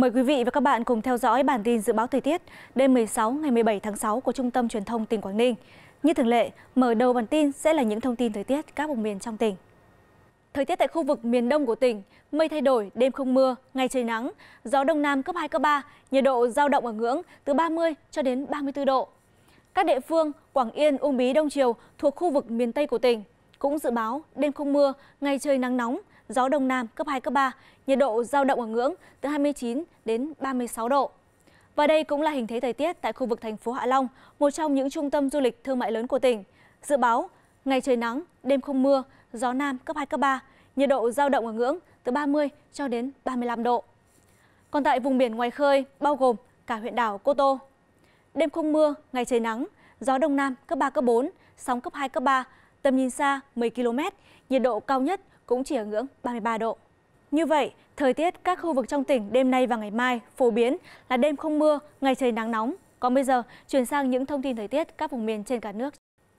Mời quý vị và các bạn cùng theo dõi bản tin dự báo thời tiết đêm 16 ngày 17 tháng 6 của Trung tâm Truyền thông tỉnh Quảng Ninh. Như thường lệ, mở đầu bản tin sẽ là những thông tin thời tiết các vùng miền trong tỉnh. Thời tiết tại khu vực miền đông của tỉnh, mây thay đổi, đêm không mưa, ngày trời nắng, gió đông nam cấp 2 cấp 3, nhiệt độ giao động ở ngưỡng từ 30 cho đến 34 độ. Các địa phương Quảng Yên, Uông Bí, Đông Triều thuộc khu vực miền Tây của tỉnh cũng dự báo đêm không mưa, ngày trời nắng nóng, gió đông nam cấp 2, cấp 3, nhiệt độ giao động ở ngưỡng từ 29 đến 36 độ. Và đây cũng là hình thế thời tiết tại khu vực thành phố Hạ Long, một trong những trung tâm du lịch thương mại lớn của tỉnh. Dự báo, ngày trời nắng, đêm không mưa, gió nam cấp 2, cấp 3, nhiệt độ giao động ở ngưỡng từ 30 cho đến 35 độ. Còn tại vùng biển ngoài khơi, bao gồm cả huyện đảo Cô Tô. Đêm không mưa, ngày trời nắng, gió đông nam cấp 3, cấp 4, sóng cấp 2, cấp 3, tầm nhìn xa 10 km, nhiệt độ cao nhất cũng chỉ ở ngưỡng 33 độ. Như vậy, thời tiết các khu vực trong tỉnh đêm nay và ngày mai phổ biến là đêm không mưa, ngày trời nắng nóng. Còn bây giờ, chuyển sang những thông tin thời tiết các vùng miền trên cả nước.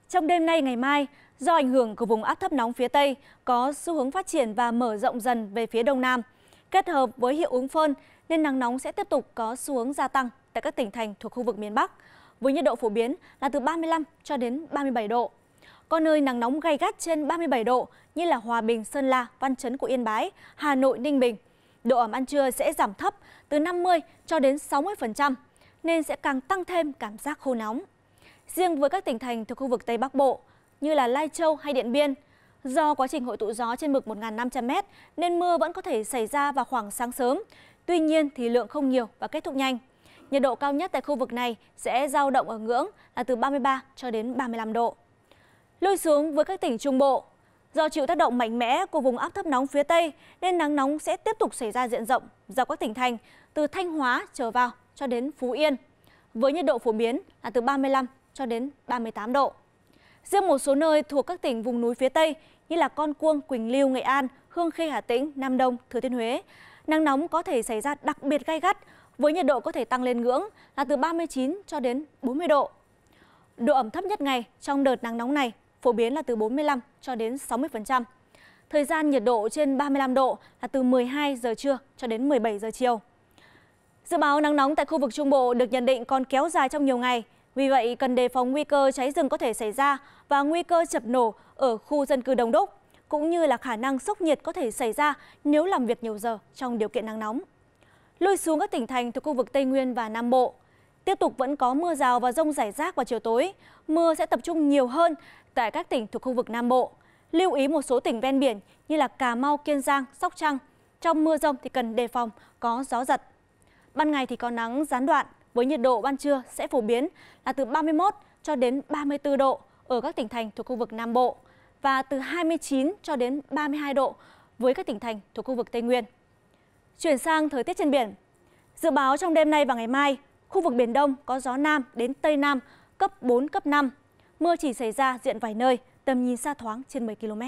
Trong đêm nay ngày mai, do ảnh hưởng của vùng áp thấp nóng phía Tây có xu hướng phát triển và mở rộng dần về phía Đông Nam, kết hợp với hiệu ứng phơn nên nắng nóng sẽ tiếp tục có xu hướng gia tăng tại các tỉnh thành thuộc khu vực miền Bắc, với nhiệt độ phổ biến là từ 35 cho đến 37 độ. Có nơi nắng nóng gay gắt trên 37 độ như là Hòa Bình, Sơn La, Văn Chấn của Yên Bái, Hà Nội, Ninh Bình. Độ ẩm ăn trưa sẽ giảm thấp từ 50 cho đến 60% nên sẽ càng tăng thêm cảm giác khô nóng. Riêng với các tỉnh thành thuộc khu vực Tây Bắc Bộ như là Lai Châu hay Điện Biên, do quá trình hội tụ gió trên mực 1.500m nên mưa vẫn có thể xảy ra vào khoảng sáng sớm. Tuy nhiên thì lượng không nhiều và kết thúc nhanh. Nhiệt độ cao nhất tại khu vực này sẽ giao động ở ngưỡng là từ 33 cho đến 35 độ lui xuống với các tỉnh Trung Bộ. Do chịu tác động mạnh mẽ của vùng áp thấp nóng phía Tây nên nắng nóng sẽ tiếp tục xảy ra diện rộng ra các tỉnh thành từ Thanh Hóa trở vào cho đến Phú Yên với nhiệt độ phổ biến là từ 35 cho đến 38 độ. Riêng một số nơi thuộc các tỉnh vùng núi phía Tây như là Con Cuông, Quỳnh Lưu, Nghệ An, Hương Khê, Hà Tĩnh, Nam Đông, Thừa Thiên Huế, nắng nóng có thể xảy ra đặc biệt gay gắt với nhiệt độ có thể tăng lên ngưỡng là từ 39 cho đến 40 độ. Độ ẩm thấp nhất ngày trong đợt nắng nóng này phổ biến là từ 45 cho đến 60%. Thời gian nhiệt độ trên 35 độ là từ 12 giờ trưa cho đến 17 giờ chiều. Dự báo nắng nóng tại khu vực Trung Bộ được nhận định còn kéo dài trong nhiều ngày. Vì vậy, cần đề phòng nguy cơ cháy rừng có thể xảy ra và nguy cơ chập nổ ở khu dân cư đông đúc, cũng như là khả năng sốc nhiệt có thể xảy ra nếu làm việc nhiều giờ trong điều kiện nắng nóng. Lùi xuống các tỉnh thành thuộc khu vực Tây Nguyên và Nam Bộ – Tiếp tục vẫn có mưa rào và rông rải rác vào chiều tối. Mưa sẽ tập trung nhiều hơn tại các tỉnh thuộc khu vực Nam Bộ. Lưu ý một số tỉnh ven biển như là Cà Mau, Kiên Giang, Sóc Trăng. Trong mưa rông thì cần đề phòng có gió giật. Ban ngày thì có nắng gián đoạn với nhiệt độ ban trưa sẽ phổ biến là từ 31 cho đến 34 độ ở các tỉnh thành thuộc khu vực Nam Bộ và từ 29 cho đến 32 độ với các tỉnh thành thuộc khu vực Tây Nguyên. Chuyển sang thời tiết trên biển. Dự báo trong đêm nay và ngày mai, Khu vực Biển Đông có gió Nam đến Tây Nam cấp 4, cấp 5. Mưa chỉ xảy ra diện vài nơi, tầm nhìn xa thoáng trên 10 km.